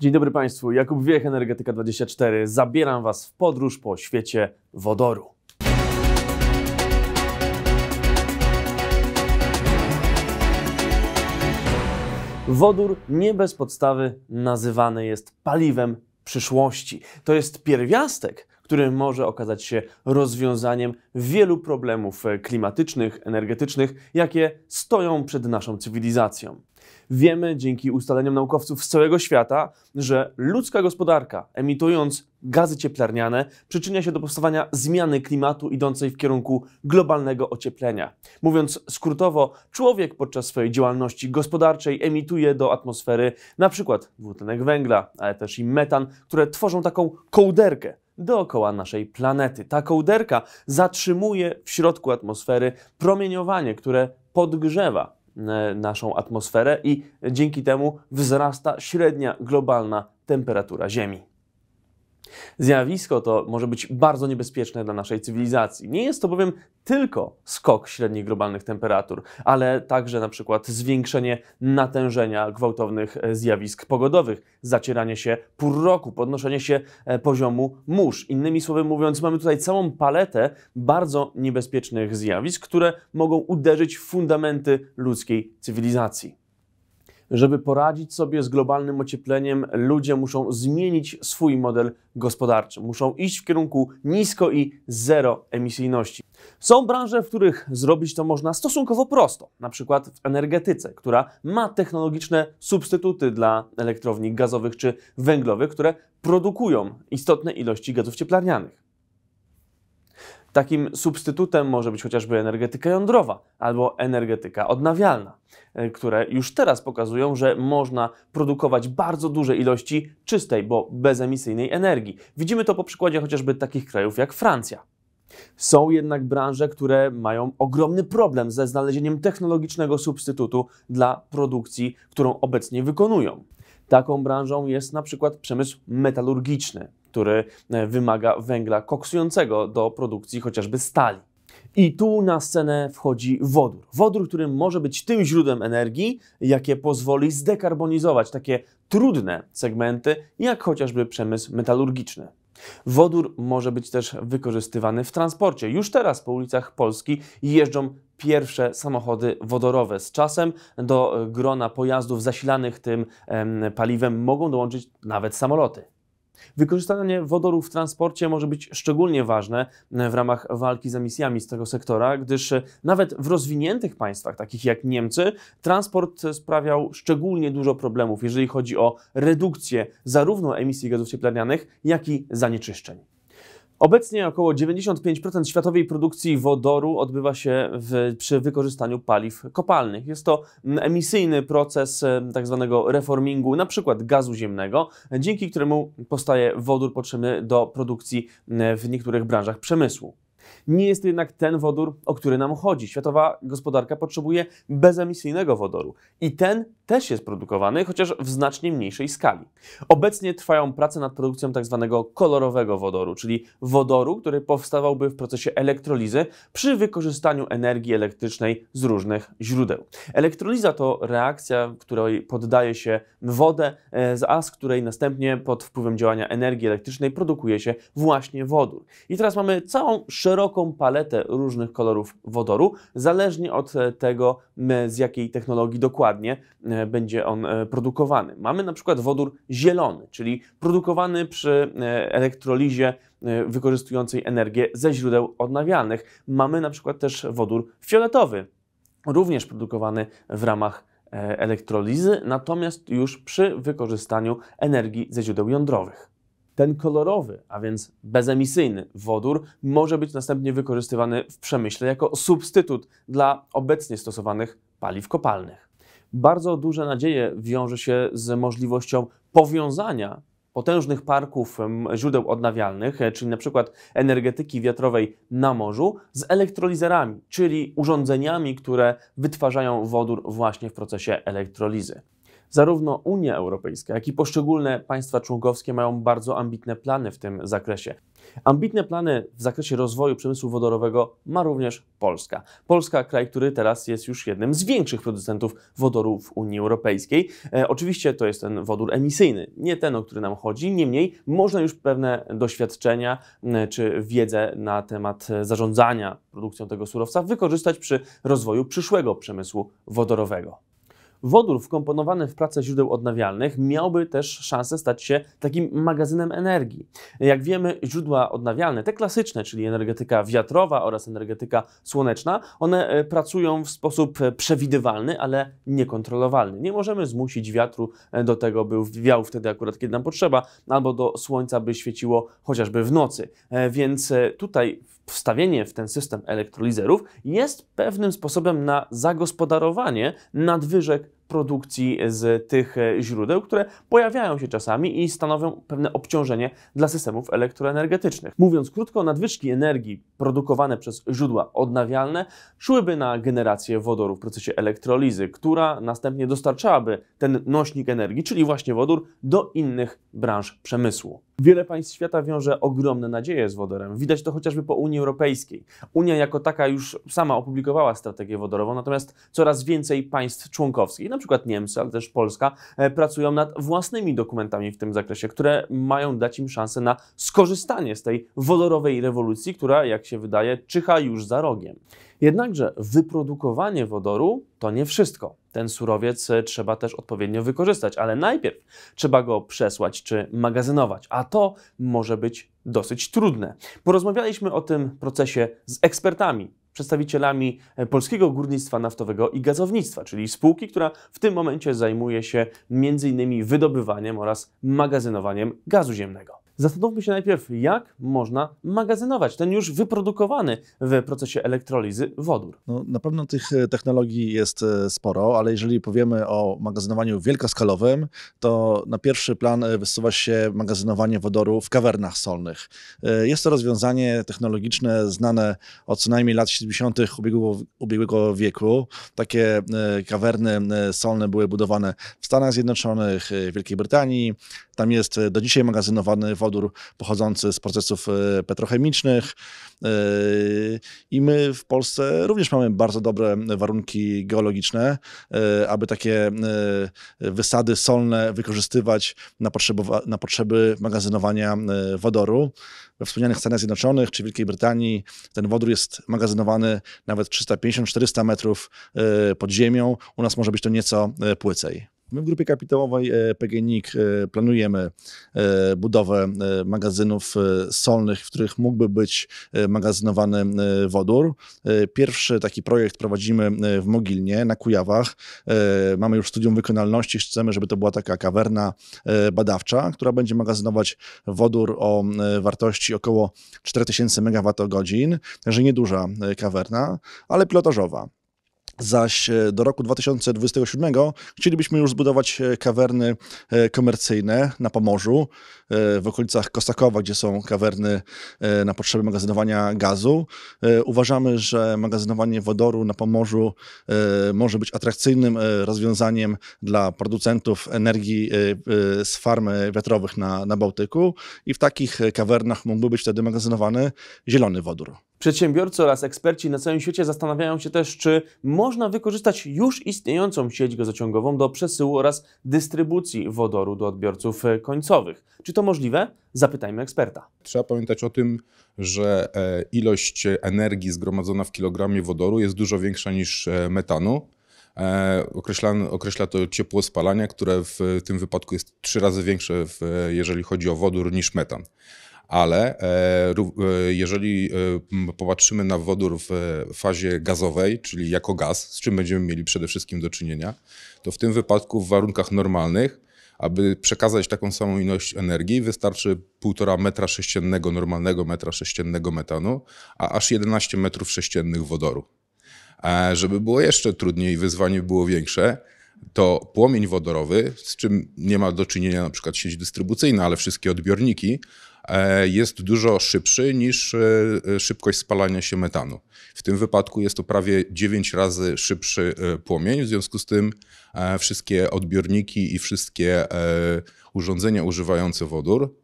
Dzień dobry Państwu, Jakub Wiech, Energetyka 24. Zabieram Was w podróż po świecie wodoru. Wodór nie bez podstawy nazywany jest paliwem przyszłości. To jest pierwiastek, który może okazać się rozwiązaniem wielu problemów e, klimatycznych, energetycznych, jakie stoją przed naszą cywilizacją. Wiemy dzięki ustaleniom naukowców z całego świata, że ludzka gospodarka, emitując gazy cieplarniane, przyczynia się do powstawania zmiany klimatu idącej w kierunku globalnego ocieplenia. Mówiąc skrótowo, człowiek podczas swojej działalności gospodarczej emituje do atmosfery np. dwutlenek węgla, ale też i metan, które tworzą taką kołderkę dookoła naszej planety. Ta kołderka zatrzymuje w środku atmosfery promieniowanie, które podgrzewa e, naszą atmosferę i dzięki temu wzrasta średnia globalna temperatura Ziemi. Zjawisko to może być bardzo niebezpieczne dla naszej cywilizacji. Nie jest to bowiem tylko skok średnich globalnych temperatur, ale także na przykład zwiększenie natężenia gwałtownych e, zjawisk pogodowych, zacieranie się pór roku, podnoszenie się e, poziomu mórz. Innymi słowy mówiąc, mamy tutaj całą paletę bardzo niebezpiecznych zjawisk, które mogą uderzyć w fundamenty ludzkiej cywilizacji. Żeby poradzić sobie z globalnym ociepleniem, ludzie muszą zmienić swój model gospodarczy. Muszą iść w kierunku nisko i zero emisyjności. Są branże, w których zrobić to można stosunkowo prosto, na przykład w energetyce, która ma technologiczne substytuty dla elektrowni gazowych czy węglowych, które produkują istotne ilości gazów cieplarnianych. Takim substytutem może być chociażby energetyka jądrowa albo energetyka odnawialna, e, które już teraz pokazują, że można produkować bardzo duże ilości czystej, bo bezemisyjnej energii. Widzimy to po przykładzie chociażby takich krajów jak Francja. Są jednak branże, które mają ogromny problem ze znalezieniem technologicznego substytutu dla produkcji, którą obecnie wykonują. Taką branżą jest na przykład przemysł metalurgiczny który e, wymaga węgla koksującego do produkcji chociażby stali. I tu na scenę wchodzi wodór. Wodór, który może być tym źródłem energii, jakie pozwoli zdekarbonizować takie trudne segmenty, jak chociażby przemysł metalurgiczny. Wodór może być też wykorzystywany w transporcie. Już teraz po ulicach Polski jeżdżą pierwsze samochody wodorowe. Z czasem do e, grona pojazdów zasilanych tym paliwem mogą dołączyć nawet samoloty. Wykorzystanie wodoru w transporcie może być szczególnie ważne e, w ramach walki z emisjami z tego sektora, gdyż e, nawet w rozwiniętych państwach, takich jak Niemcy, transport e, sprawiał szczególnie dużo problemów, jeżeli chodzi o redukcję zarówno emisji gazów cieplarnianych, jak i zanieczyszczeń. Obecnie około 95% światowej produkcji wodoru odbywa się w, przy wykorzystaniu paliw kopalnych. Jest to emisyjny proces e, tzw. Tak reformingu, na przykład gazu ziemnego, dzięki któremu powstaje wodór potrzebny do produkcji e, w niektórych branżach przemysłu. Nie jest to jednak ten wodór, o który nam chodzi. Światowa gospodarka potrzebuje bezemisyjnego wodoru i ten też jest produkowany, chociaż w znacznie mniejszej skali. Obecnie trwają prace nad produkcją tzw. Tak kolorowego wodoru, czyli wodoru, który powstawałby w procesie elektrolizy przy wykorzystaniu energii elektrycznej z różnych źródeł. Elektroliza to reakcja, której poddaje się wodę, e, a z której następnie pod wpływem działania energii elektrycznej produkuje się właśnie wodór. I teraz mamy całą szeroką paletę różnych kolorów wodoru, zależnie od e, tego, z jakiej technologii dokładnie e, E, będzie on e, produkowany. Mamy na przykład wodór zielony, czyli produkowany przy e, elektrolizie wykorzystującej energię ze źródeł odnawialnych. Mamy na przykład też wodór fioletowy, również produkowany w ramach elektrolizy, natomiast już przy wykorzystaniu energii ze źródeł jądrowych. Ten kolorowy, a więc bezemisyjny wodór może być następnie wykorzystywany w przemyśle jako substytut dla obecnie stosowanych paliw kopalnych bardzo duże nadzieje wiąże się z możliwością powiązania potężnych parków źródeł odnawialnych, e, czyli na przykład energetyki wiatrowej na morzu, z elektrolizerami, czyli urządzeniami, które wytwarzają wodór właśnie w procesie elektrolizy. Zarówno Unia Europejska, jak i poszczególne państwa członkowskie mają bardzo ambitne plany w tym zakresie. Ambitne plany w zakresie rozwoju przemysłu wodorowego ma również Polska. Polska, kraj, który teraz jest już jednym z większych producentów wodoru w Unii Europejskiej. E, oczywiście to jest ten wodór emisyjny, nie ten, o który nam chodzi. Niemniej można już pewne doświadczenia czy wiedzę na temat e, zarządzania produkcją tego surowca wykorzystać przy rozwoju przyszłego przemysłu wodorowego. Wodór wkomponowany w pracę źródeł odnawialnych miałby też szansę stać się takim magazynem energii. Jak wiemy, źródła odnawialne, te klasyczne, czyli energetyka wiatrowa oraz energetyka słoneczna, one e, pracują w sposób e, przewidywalny, ale niekontrolowalny. Nie możemy zmusić wiatru e, do tego, by wiał wtedy akurat, kiedy nam potrzeba, albo do słońca, by świeciło chociażby w nocy. Więc tutaj wstawienie w ten system elektrolizerów jest pewnym sposobem na zagospodarowanie nadwyżek produkcji z tych e, źródeł, które pojawiają się czasami i stanowią pewne obciążenie dla systemów elektroenergetycznych. Mówiąc krótko, nadwyżki energii produkowane przez źródła odnawialne szłyby na generację wodoru w procesie elektrolizy, która następnie dostarczałaby ten nośnik energii, czyli właśnie wodór, do innych branż przemysłu. Wiele państw świata wiąże ogromne nadzieje z wodorem. Widać to chociażby po Unii Europejskiej. Unia jako taka już sama opublikowała strategię wodorową, natomiast coraz więcej państw członkowskich, no na przykład Niemcy, ale też Polska, e, pracują nad własnymi dokumentami w tym zakresie, które mają dać im szansę na skorzystanie z tej wodorowej rewolucji, która, jak się wydaje, czyha już za rogiem. Jednakże wyprodukowanie wodoru to nie wszystko. Ten surowiec e, trzeba też odpowiednio wykorzystać, ale najpierw trzeba go przesłać czy magazynować, a to może być dosyć trudne. Porozmawialiśmy o tym procesie z ekspertami przedstawicielami e, Polskiego Górnictwa Naftowego i Gazownictwa, czyli spółki, która w tym momencie zajmuje się m.in. wydobywaniem oraz magazynowaniem gazu ziemnego. Zastanówmy się najpierw, jak można magazynować ten już wyprodukowany w procesie elektrolizy wodór. No, na pewno tych e, technologii jest e, sporo, ale jeżeli powiemy o magazynowaniu wielkoskalowym, to na pierwszy plan e, wysuwa się magazynowanie wodoru w kawernach solnych. Jest to rozwiązanie technologiczne znane od co najmniej lat 70. ubiegłego, ubiegłego wieku. Takie kawerny solne były budowane w Stanach Zjednoczonych, w Wielkiej Brytanii. Tam jest do dzisiaj magazynowany wodór wodór pochodzący z procesów e, petrochemicznych. E, I my w Polsce również mamy bardzo dobre warunki geologiczne, e, aby takie wysady solne wykorzystywać na, na potrzeby magazynowania wodoru. We wspomnianych Stanach Zjednoczonych czy Wielkiej Brytanii ten wodór jest magazynowany nawet 350-400 metrów pod ziemią. U nas może być to nieco płycej. My w grupie kapitałowej e, PGNiG e, planujemy e, budowę magazynów solnych, w których mógłby być magazynowany wodór. Pierwszy taki projekt prowadzimy w Mogilnie na Kujawach. Mamy już studium wykonalności, chcemy, żeby to była taka kawerna badawcza, która będzie magazynować wodór o wartości około 4000 MWh, także nieduża kawerna, ale pilotażowa. Zaś e, do roku 2027 chcielibyśmy już zbudować e, kawerny e, komercyjne na Pomorzu, w okolicach Kosakowa, gdzie są kawerny na potrzeby magazynowania gazu. Uważamy, że magazynowanie wodoru na Pomorzu może być atrakcyjnym rozwiązaniem dla producentów energii z farm wiatrowych na, na Bałtyku i w takich kawernach mógłby być wtedy magazynowany zielony wodór. Przedsiębiorcy oraz eksperci na całym świecie zastanawiają się też, czy można wykorzystać już istniejącą sieć gazociągową do przesyłu oraz dystrybucji wodoru do odbiorców końcowych. Czy to możliwe? Zapytajmy eksperta. Trzeba pamiętać o tym, że e, ilość energii zgromadzona w kilogramie wodoru jest dużo większa niż e, metanu. E, określa, określa to ciepło spalania, które w tym wypadku jest trzy razy większe, jeżeli chodzi o wodór, niż metan ale e, e, jeżeli e, popatrzymy na wodór w fazie gazowej, czyli jako gaz, z czym będziemy mieli przede wszystkim do czynienia, to w tym wypadku w warunkach normalnych, aby przekazać taką samą ilość energii, wystarczy 1,5 metra sześciennego normalnego metra sześciennego metanu, a aż 11 metrów sześciennych wodoru. żeby było jeszcze trudniej i wyzwanie było większe, to płomień wodorowy, z czym nie ma do czynienia na przykład sieć dystrybucyjna, ale wszystkie odbiorniki, E, jest dużo szybszy niż e, szybkość spalania się metanu. W tym wypadku jest to prawie 9 razy szybszy e, płomień, w związku z tym wszystkie odbiorniki i wszystkie urządzenia używające wodór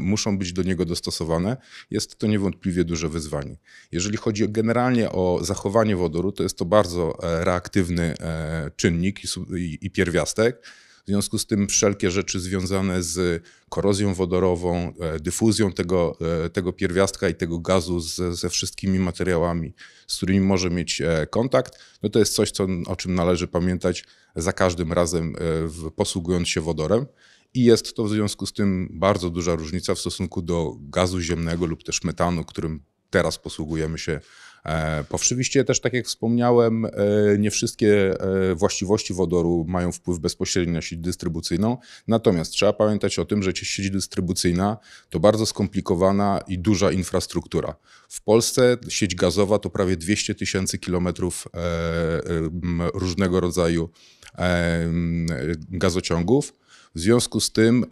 muszą być do niego dostosowane. Jest to niewątpliwie duże wyzwanie. Jeżeli chodzi generalnie o zachowanie wodoru, to jest to bardzo reaktywny czynnik i pierwiastek. W związku z tym wszelkie rzeczy związane z korozją wodorową, e, dyfuzją tego, e, tego pierwiastka i tego gazu ze, ze wszystkimi materiałami, z którymi może mieć e, kontakt, no to jest coś, co, o czym należy pamiętać za każdym razem posługując się wodorem. I jest to w związku z tym bardzo duża różnica w stosunku do gazu ziemnego lub też metanu, którym teraz posługujemy się Powszywiście e, też, tak jak wspomniałem, e, nie wszystkie e, właściwości wodoru mają wpływ bezpośredni na sieć dystrybucyjną, natomiast trzeba pamiętać o tym, że sieć dystrybucyjna to bardzo skomplikowana i duża infrastruktura. W Polsce sieć gazowa to prawie 200 tysięcy kilometrów różnego rodzaju gazociągów. W związku z tym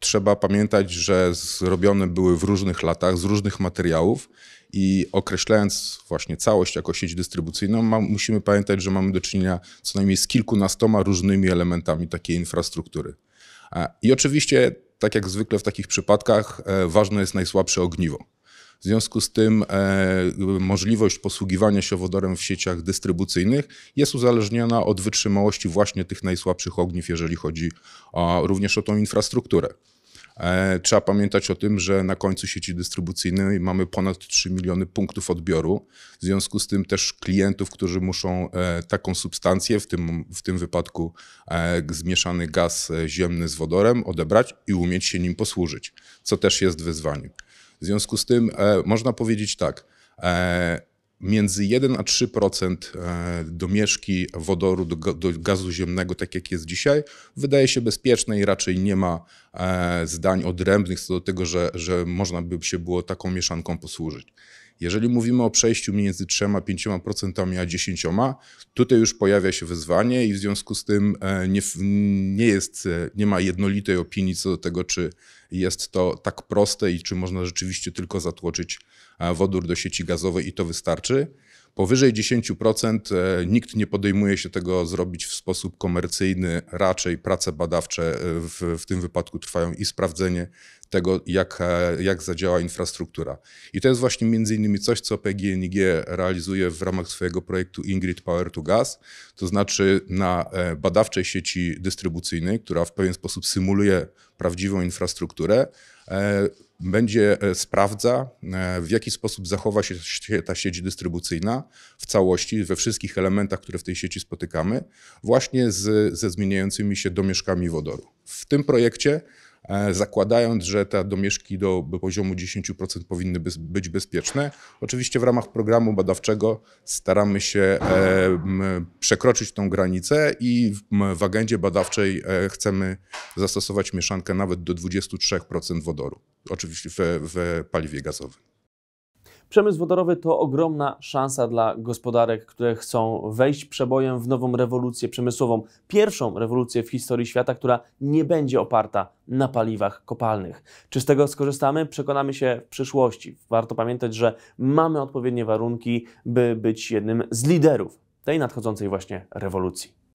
trzeba pamiętać, że zrobione były w różnych latach z różnych materiałów i określając właśnie całość jako sieć dystrybucyjną, ma, musimy pamiętać, że mamy do czynienia co najmniej z kilkunastoma różnymi elementami takiej infrastruktury. I oczywiście, tak jak zwykle w takich przypadkach, e, ważne jest najsłabsze ogniwo. W związku z tym e, możliwość posługiwania się wodorem w sieciach dystrybucyjnych jest uzależniona od wytrzymałości właśnie tych najsłabszych ogniw, jeżeli chodzi o, również o tą infrastrukturę. E, trzeba pamiętać o tym, że na końcu sieci dystrybucyjnej mamy ponad 3 miliony punktów odbioru. W związku z tym też klientów, którzy muszą e, taką substancję, w tym, w tym wypadku e, zmieszany gaz ziemny z wodorem, odebrać i umieć się nim posłużyć, co też jest wyzwaniem. W związku z tym można powiedzieć tak między 1 a 3% e, domieszki wodoru do, do, gazu ziemnego, tak jak jest dzisiaj, wydaje się bezpieczne i raczej nie ma e, zdań odrębnych co do tego, że, że można by się było taką mieszanką posłużyć. Jeżeli mówimy o przejściu między 3-5% a 10, tutaj już pojawia się wyzwanie i w związku z tym e, nie, nie, jest, e, nie ma jednolitej opinii co do tego, czy jest to tak proste i czy można rzeczywiście tylko zatłoczyć e, wodór do sieci gazowej i to wystarczy. Powyżej 10% e, nikt nie podejmuje się tego zrobić w sposób komercyjny, raczej prace badawcze e, w, w tym wypadku trwają i sprawdzenie tego, jak, e, jak zadziała infrastruktura. I to jest właśnie między innymi coś, co PGNiG realizuje w ramach swojego projektu Ingrid Power to Gas, to znaczy na badawczej sieci dystrybucyjnej, która w pewien sposób symuluje prawdziwą infrastrukturę, będzie e, sprawdza, e, w jaki sposób zachowa się ta sieć dystrybucyjna w całości, we wszystkich elementach, które w tej sieci spotykamy, właśnie z, ze zmieniającymi się domieszkami wodoru. W tym projekcie E, zakładając, że te domieszki do poziomu 10% powinny być bezpieczne. Oczywiście w ramach programu badawczego staramy się e, przekroczyć tą granicę i w agendzie badawczej e, chcemy zastosować mieszankę nawet do 23% wodoru, oczywiście w, w paliwie gazowym. Przemysł wodorowy to ogromna szansa dla gospodarek, które chcą wejść przebojem w nową rewolucję przemysłową, pierwszą rewolucję w historii świata, która nie będzie oparta na paliwach kopalnych. Czy z tego skorzystamy? Przekonamy się w przyszłości. Warto pamiętać, że mamy odpowiednie warunki, by być jednym z liderów tej nadchodzącej właśnie rewolucji.